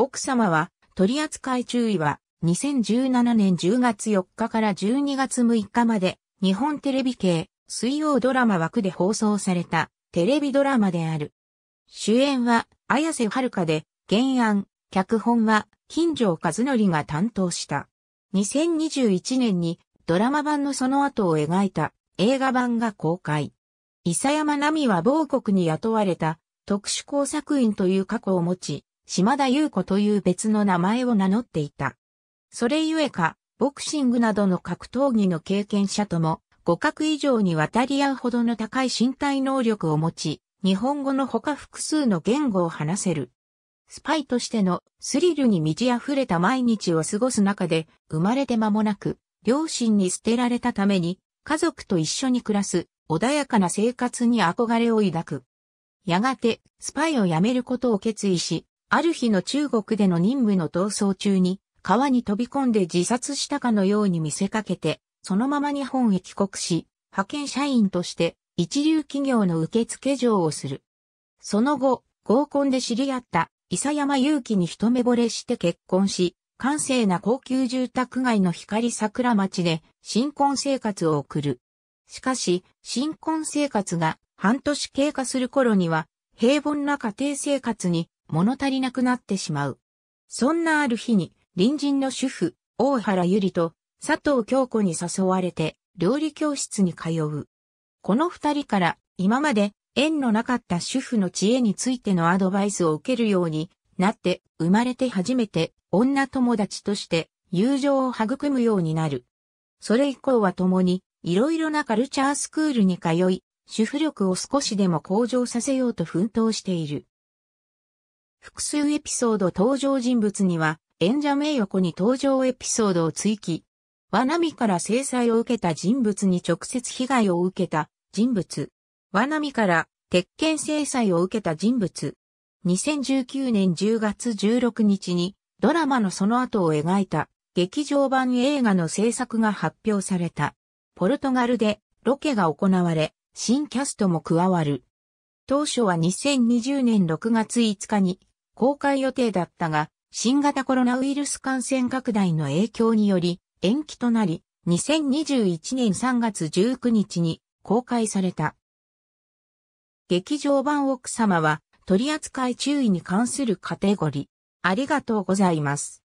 奥様は、取扱注意は、2017年10月4日から12月6日まで、日本テレビ系、水曜ドラマ枠で放送された、テレビドラマである。主演は、綾瀬はるかで、原案、脚本は、金城和則が担当した。2021年に、ドラマ版のその後を描いた、映画版が公開。伊佐山奈美は某国に雇われた、特殊工作員という過去を持ち、島田優子という別の名前を名乗っていた。それゆえか、ボクシングなどの格闘技の経験者とも、互角以上に渡り合うほどの高い身体能力を持ち、日本語の他複数の言語を話せる。スパイとしてのスリルに満ち溢れた毎日を過ごす中で、生まれて間もなく、両親に捨てられたために、家族と一緒に暮らす、穏やかな生活に憧れを抱く。やがて、スパイを辞めることを決意し、ある日の中国での任務の逃走中に、川に飛び込んで自殺したかのように見せかけて、そのまま日本へ帰国し、派遣社員として一流企業の受付嬢をする。その後、合コンで知り合った伊佐山祐希に一目惚れして結婚し、閑静な高級住宅街の光桜町で新婚生活を送る。しかし、新婚生活が半年経過する頃には、平凡な家庭生活に物足りなくなってしまう。そんなある日に、隣人の主婦、大原ゆりと、佐藤京子に誘われて、料理教室に通う。この二人から、今まで、縁のなかった主婦の知恵についてのアドバイスを受けるようになって、生まれて初めて、女友達として、友情を育むようになる。それ以降は共に、いろいろなカルチャースクールに通い、主婦力を少しでも向上させようと奮闘している。複数エピソード登場人物には、演者名横に登場エピソードを追記。ワナミから制裁を受けた人物に直接被害を受けた人物。ワナミから鉄拳制裁を受けた人物。2019年10月16日にドラマのその後を描いた劇場版映画の制作が発表された。ポルトガルでロケが行われ、新キャストも加わる。当初は2020年6月5日に公開予定だったが、新型コロナウイルス感染拡大の影響により延期となり、2021年3月19日に公開された。劇場版奥様は取扱い注意に関するカテゴリー。ありがとうございます。